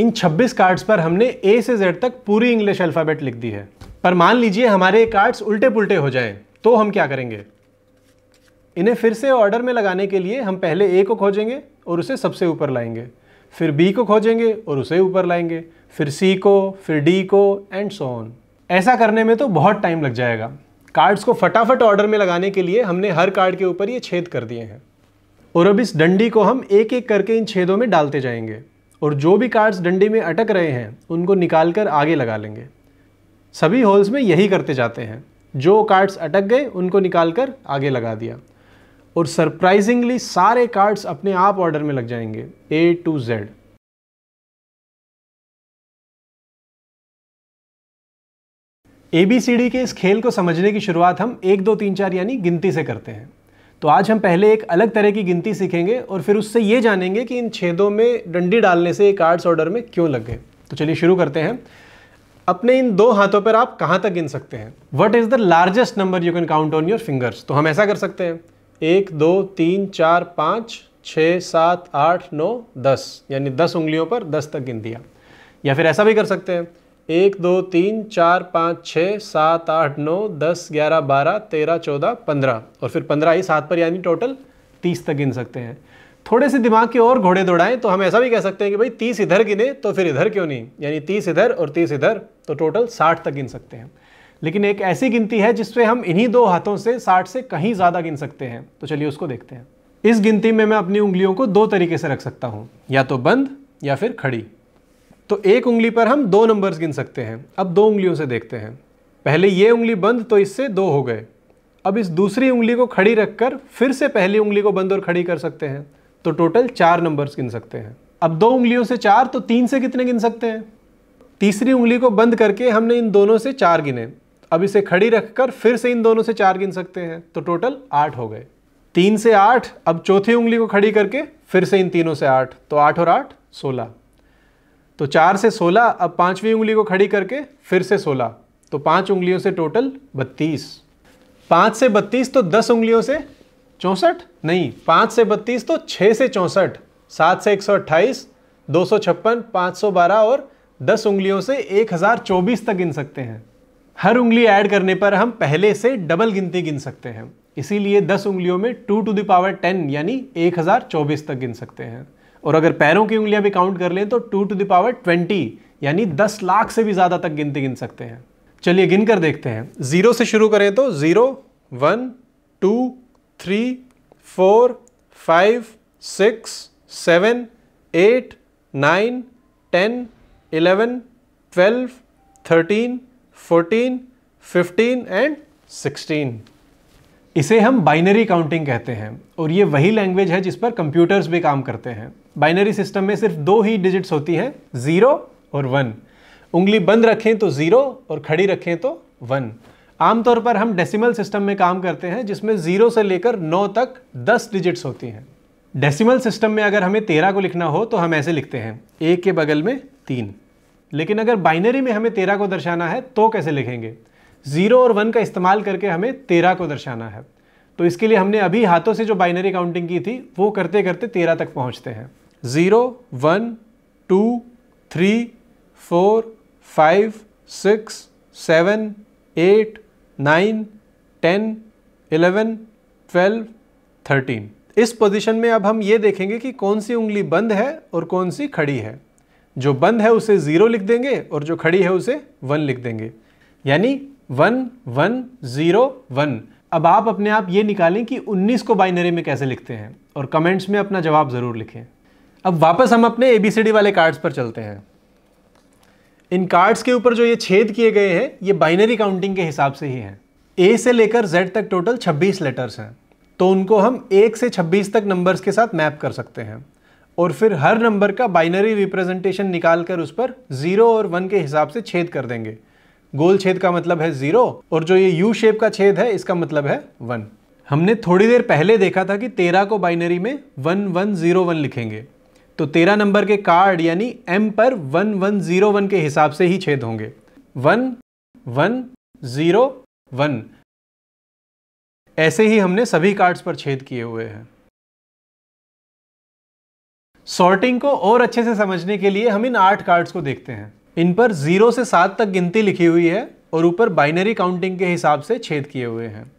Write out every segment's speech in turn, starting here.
इन 26 cards पर हमने ए से जेड तक पूरी इंग्लिश अल्फ़ाबेट लिख दी है पर मान लीजिए हमारे कार्ड्स उल्टे पुल्टे हो जाएं तो हम क्या करेंगे इन्हें फिर से ऑर्डर में लगाने के लिए हम पहले ए को खोजेंगे और उसे सबसे ऊपर लाएंगे फिर बी को खोजेंगे और उसे ऊपर लाएंगे फिर सी को फिर डी को एंड सो ऑन ऐसा करने में तो बहुत टाइम लग जाएगा कार्ड्स को फटाफट ऑर्डर में लगाने के लिए हमने हर कार्ड के ऊपर ये छेद कर दिए हैं और अब इस डंडी को हम एक एक करके इन छेदों में डालते जाएंगे और जो भी कार्ड्स डंडे में अटक रहे हैं उनको निकाल कर आगे लगा लेंगे सभी होल्स में यही करते जाते हैं जो कार्ड्स अटक गए उनको निकाल कर आगे लगा दिया और सरप्राइजिंगली सारे कार्ड्स अपने आप ऑर्डर में लग जाएंगे A to Z A B C D के इस खेल को समझने की शुरुआत हम एक दो तीन चार यानी गिनती से करते हैं तो आज हम पहले एक अलग तरह की गिनती सीखेंगे और फिर उससे ये जानेंगे कि इन छेदों में डंडी डालने से एक आर्ट्स ऑर्डर में क्यों लग गए तो चलिए शुरू करते हैं अपने इन दो हाथों पर आप कहाँ तक गिन सकते हैं what is the largest number you can count on your fingers तो हम ऐसा कर सकते हैं एक दो तीन चार पाँच छः सात आठ नौ दस यानी दस उंगलियों पर दस तक गिन दिया या फिर ऐसा भी कर सकते हैं एक दो तीन चार पाँच छः सात आठ नौ दस ग्यारह बारह तेरह चौदह पंद्रह और फिर पंद्रह ही सात पर यानी टोटल तीस तक गिन सकते हैं थोड़े से दिमाग के और घोड़े दौड़ाएं तो हम ऐसा भी कह सकते हैं कि भाई तीस इधर गिने तो फिर इधर क्यों नहीं यानी तीस इधर और तीस इधर तो टोटल साठ तक गिन सकते हैं लेकिन एक ऐसी गिनती है जिसपे हम इन्हीं दो हाथों से साठ से कहीं ज़्यादा गिन सकते हैं तो चलिए उसको देखते हैं इस गिनती में मैं अपनी उंगलियों को दो तरीके से रख सकता हूँ या तो बंद या फिर खड़ी तो एक उंगली पर हम दो नंबर्स गिन सकते हैं अब दो उंगलियों से देखते हैं पहले ये उंगली बंद तो इससे दो हो गए अब इस दूसरी उंगली को खड़ी रखकर फिर से पहली उंगली को बंद और खड़ी कर सकते हैं तो टोटल चार नंबर्स गिन सकते हैं अब दो उंगलियों से चार तो तीन से कितने गिन सकते हैं तीसरी उंगली को बंद करके हमने इन दोनों से चार गिने अब इसे खड़ी रखकर फिर से इन दोनों से चार गिन सकते हैं तो टोटल आठ हो गए तीन से आठ अब चौथी उंगली को खड़ी करके फिर से इन तीनों से आठ तो आठ और आठ सोलह तो चार से सोलह अब पांचवी उंगली को खड़ी करके फिर से सोलह तो पांच उंगलियों से टोटल बत्तीस पाँच से बत्तीस तो दस उंगलियों से चौंसठ नहीं पाँच से बत्तीस तो छः से चौंसठ सात से एक सौ अट्ठाईस दो सौ छप्पन पाँच सौ बारह और दस उंगलियों से एक हज़ार चौबीस तक गिन सकते हैं हर उंगली ऐड करने पर हम पहले से डबल गिनती गिन सकते हैं इसीलिए दस उंगलियों में टू टू दावर टेन यानी एक हज़ार चौबीस तक गिन सकते हैं और अगर पैरों की उंगलियां भी काउंट कर लें तो टू टू दावर ट्वेंटी यानी दस लाख से भी ज़्यादा तक गिनती गिन सकते हैं चलिए गिन कर देखते हैं ज़ीरो से शुरू करें तो zero one two three four five six seven eight nine ten eleven twelve thirteen fourteen fifteen and sixteen इसे हम बाइनरी काउंटिंग कहते हैं और ये वही लैंग्वेज है जिस पर कंप्यूटर्स भी काम करते हैं बाइनरी सिस्टम में सिर्फ दो ही डिजिट्स होती हैं ज़ीरो और वन उंगली बंद रखें तो ज़ीरो और खड़ी रखें तो वन आमतौर पर हम डेसिमल सिस्टम में काम करते हैं जिसमें ज़ीरो से लेकर नौ तक दस डिजिट्स होती हैं डेसिमल सिस्टम में अगर हमें तेरह को लिखना हो तो हम ऐसे लिखते हैं एक के बगल में तीन लेकिन अगर बाइनरी में हमें तेरह को दर्शाना है तो कैसे लिखेंगे ज़ीरो और वन का इस्तेमाल करके हमें तेरह को दर्शाना है तो इसके लिए हमने अभी हाथों से जो बाइनरी काउंटिंग की थी वो करते करते तेरह तक पहुँचते हैं zero one two three four five six seven eight nine ten eleven twelve thirteen इस पोजीशन में अब हम ये देखेंगे कि कौन सी उंगली बंद है और कौन सी खड़ी है जो बंद है उसे ज़ीरो लिख देंगे और जो खड़ी है उसे वन लिख देंगे यानी वन वन ज़ीरो वन अब आप अपने आप ये निकालें कि 19 को बाइनरी में कैसे लिखते हैं और कमेंट्स में अपना जवाब ज़रूर लिखें अब वापस हम अपने ए वाले कार्ड्स पर चलते हैं इन कार्ड्स के ऊपर जो ये छेद किए गए हैं ये बाइनरी काउंटिंग के हिसाब से ही हैं ए से लेकर जेड तक टोटल 26 लेटर्स हैं तो उनको हम एक से 26 तक नंबर्स के साथ मैप कर सकते हैं और फिर हर नंबर का बाइनरी रिप्रेजेंटेशन निकाल कर उस पर ज़ीरो और वन के हिसाब से छेद कर देंगे गोल छेद का मतलब है जीरो और जो ये यू शेप का छेद है इसका मतलब है वन हमने थोड़ी देर पहले देखा था कि तेरह को बाइनरी में वन वन जीरो वन लिखेंगे तो तेरह नंबर के कार्ड यानी एम पर वन वन जीरो वन के हिसाब से ही छेद होंगे वन वन जीरो वन ऐसे ही हमने सभी कार्ड्स पर छेद किए हुए हैं सॉर्टिंग को और अच्छे से समझने के लिए हम इन आठ कार्ड्स को देखते हैं इन पर ज़ीरो से सात तक गिनती लिखी हुई है और ऊपर बाइनरी काउंटिंग के हिसाब से छेद किए हुए हैं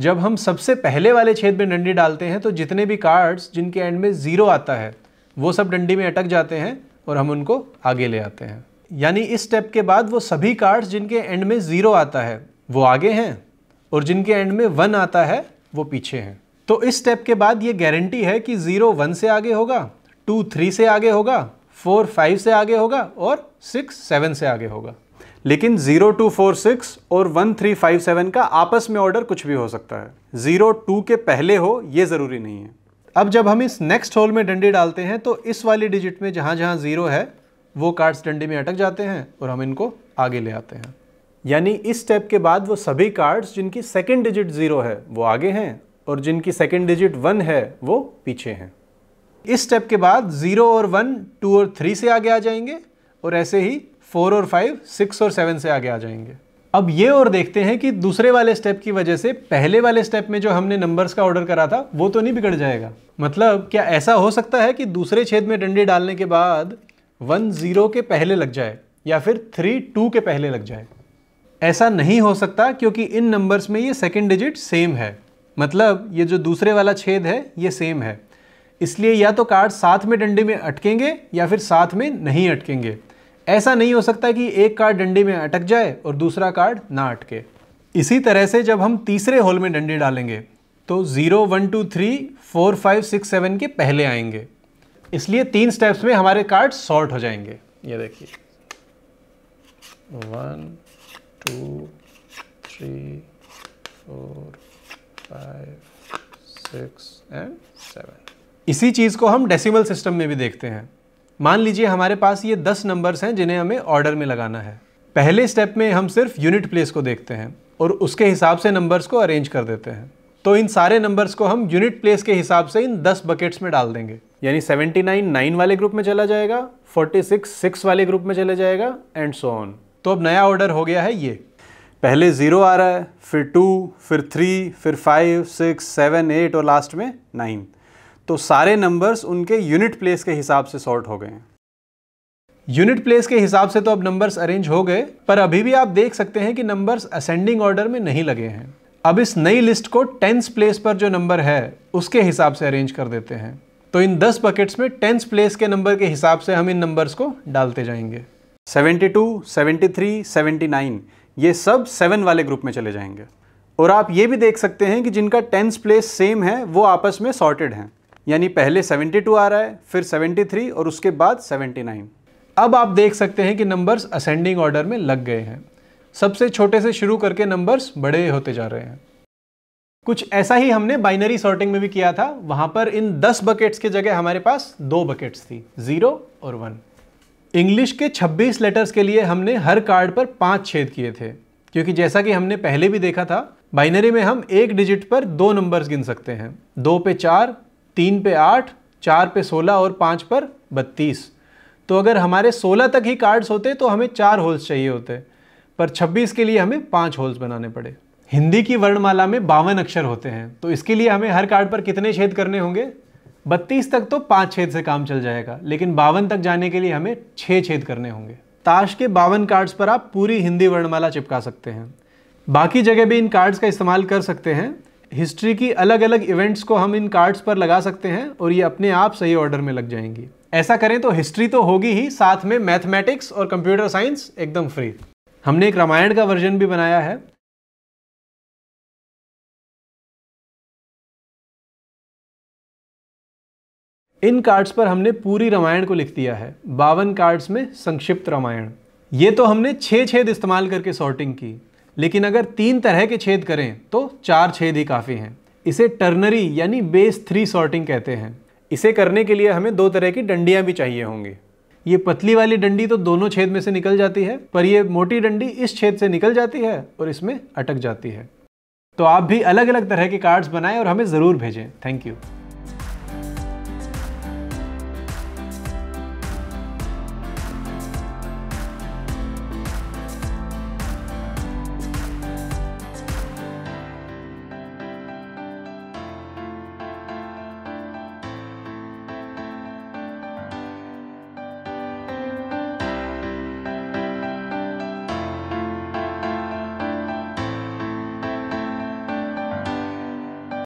जब हम सबसे पहले वाले छेद में डंडी डालते हैं तो जितने भी कार्ड्स जिनके एंड में ज़ीरो आता है वो सब डंडी में अटक जाते हैं और हम उनको आगे ले आते हैं यानी इस स्टेप के बाद वो सभी कार्ड्स जिनके एंड में ज़ीरो आता है वो आगे हैं और जिनके एंड में वन आता है वो पीछे हैं तो इस स्टेप के बाद ये गारंटी है कि ज़ीरो वन से आगे होगा टू थ्री से आगे होगा फोर फाइव से आगे होगा और सिक्स सेवन से आगे होगा लेकिन जीरो टू फोर सिक्स और वन थ्री फाइव सेवन का आपस में ऑर्डर कुछ भी हो सकता है जीरो टू के पहले हो ये ज़रूरी नहीं है अब जब हम इस नेक्स्ट होल में डंडी डालते हैं तो इस वाली डिजिट में जहाँ जहाँ ज़ीरो है वो कार्ड्स डंडी में अटक जाते हैं और हम इनको आगे ले आते हैं यानी इस स्टेप के बाद वो सभी कार्ड्स जिनकी सेकेंड डिजिट ज़ीरो है वो आगे हैं और जिनकी सेकेंड डिजिट वन है वो पीछे हैं इस स्टेप के बाद ज़ीरो और वन टू और थ्री से आगे आ जाएंगे और ऐसे ही फोर और फाइव सिक्स और सेवन से आगे आ जाएंगे अब ये और देखते हैं कि दूसरे वाले स्टेप की वजह से पहले वाले स्टेप में जो हमने नंबर्स का ऑर्डर करा था वो तो नहीं बिगड़ जाएगा मतलब क्या ऐसा हो सकता है कि दूसरे छेद में डंडे डालने के बाद वन ज़ीरो के पहले लग जाए या फिर थ्री टू के पहले लग जाए ऐसा नहीं हो सकता क्योंकि इन नंबर्स में ये सेकेंड डिजिट सेम है मतलब ये जो दूसरे वाला छेद है ये सेम है इसलिए या तो कार्ड साथ में डंडे में अटकेंगे या फिर साथ में नहीं अटकेंगे ऐसा नहीं हो सकता कि एक कार्ड डंडे में अटक जाए और दूसरा कार्ड ना अटके इसी तरह से जब हम तीसरे होल में डंडे डालेंगे तो zero one two three four five six seven के पहले आएंगे इसलिए तीन स्टेप्स में हमारे कार्ड सॉर्ट हो जाएंगे ये देखिए one two three four five six and seven इसी चीज़ को हम डेसिमल सिस्टम में भी देखते हैं मान लीजिए हमारे पास ये दस नंबर्स हैं जिन्हें हमें ऑर्डर में लगाना है पहले स्टेप में हम सिर्फ यूनिट प्लेस को देखते हैं और उसके हिसाब से नंबर्स को अरेंज कर देते हैं तो इन सारे नंबर्स को हम यूनिट प्लेस के हिसाब से इन दस बकेट्स में डाल देंगे यानी 79 नाइन वाले ग्रुप में चला जाएगा 46 सिक्स वाले ग्रुप में चला जाएगा एंड सो ऑन तो अब नया ऑर्डर हो गया है ये पहले ज़ीरो आ रहा है फिर टू फिर थ्री फिर फाइव सिक्स सेवन एट और लास्ट में नाइन तो सारे नंबर्स उनके यूनिट प्लेस के हिसाब से सॉर्ट हो गए हैं यूनिट प्लेस के हिसाब से तो अब नंबर्स अरेंज हो गए पर अभी भी आप देख सकते हैं कि नंबर्स असेंडिंग ऑर्डर में नहीं लगे हैं अब इस नई लिस्ट को टेंस प्लेस पर जो नंबर है उसके हिसाब से अरेंज कर देते हैं तो इन 10 बकेट्स में टेंस प्लेस के नंबर के हिसाब से हम इन नंबर्स को डालते जाएंगे 72, 73, 79 ये सब सेवन वाले ग्रुप में चले जाएंगे और आप ये भी देख सकते हैं कि जिनका टेंस प्लेस सेम है वो आपस में सॉर्टेड हैं यानी पहले 72 आ रहा है फिर 73 और उसके बाद 79 अब आप देख सकते हैं कि नंबर्स असेंडिंग ऑर्डर में लग गए हैं सबसे छोटे से शुरू करके नंबर्स बड़े होते जा रहे हैं कुछ ऐसा ही हमने बाइनरी सॉर्टिंग में भी किया था वहां पर इन 10 बकेट्स की जगह हमारे पास दो बकेट्स थी ज़ीरो और वन इंग्लिश के 26 लेटर्स के लिए हमने हर कार्ड पर पांच छेद किए थे क्योंकि जैसा कि हमने पहले भी देखा था बाइनरी में हम एक डिजिट पर दो नंबर्स गिन सकते हैं दो पे चार तीन पे आठ चार पे सोलह और पाँच पर बत्तीस तो अगर हमारे सोलह तक ही कार्ड्स होते तो हमें चार होल्स चाहिए होते पर छब्बीस के लिए हमें पाँच होल्स बनाने पड़े हिंदी की वर्णमाला में बावन अक्षर होते हैं तो इसके लिए हमें हर कार्ड पर कितने छेद करने होंगे बत्तीस तक तो पाँच छेद से काम चल जाएगा लेकिन बावन तक जाने के लिए हमें छः छेद करने होंगे ताश के बावन कार्ड्स पर आप पूरी हिंदी वर्णमाला चिपका सकते हैं बाकी जगह भी इन कार्ड्स का इस्तेमाल कर सकते हैं हिस्ट्री की अलग अलग इवेंट्स को हम इन कार्ड्स पर लगा सकते हैं और ये अपने आप सही ऑर्डर में लग जाएंगी ऐसा करें तो हिस्ट्री तो होगी ही साथ में मैथमेटिक्स और कंप्यूटर साइंस एकदम फ्री हमने एक रामायण का वर्जन भी बनाया है इन कार्ड्स पर हमने पूरी रामायण को लिख दिया है बावन कार्ड्स में संक्षिप्त रामायण ये तो हमने छः छेद इस्तेमाल करके सॉर्टिंग की लेकिन अगर तीन तरह के छेद करें तो चार छेद ही काफ़ी हैं इसे टर्नरी यानी बेस थ्री सॉर्टिंग कहते हैं इसे करने के लिए हमें दो तरह की डंडियाँ भी चाहिए होंगी ये पतली वाली डंडी तो दोनों छेद में से निकल जाती है पर यह मोटी डंडी इस छेद से निकल जाती है और इसमें अटक जाती है तो आप भी अलग अलग तरह के कार्ड्स बनाएं और हमें ज़रूर भेजें थैंक यू